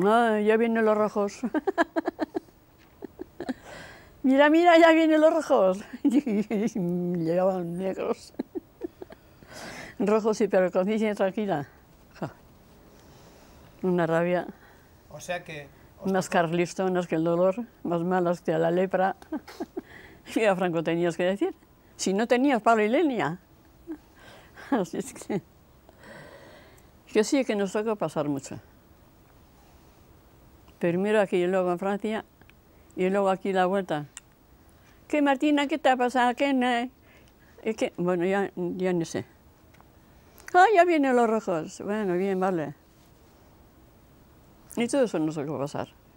Ah, ya vienen los rojos. mira, mira, ya vienen los rojos. Llegaban negros. rojos y pero tranquila. Una rabia. O sea que... Más carlistonas que el dolor, más malas que la lepra. Y a Franco tenías que decir? Si no tenías Pablo y Lenia. Así es que... Que sí, que nos toca pasar mucho. Primero aquí y luego en Francia y luego aquí la vuelta. ¿Qué Martina, qué te ha pasado? ¿Qué no? Bueno, ya, ya no sé. Ah, ya vienen los rojos. Bueno, bien, vale. Y todo eso no se va a pasar.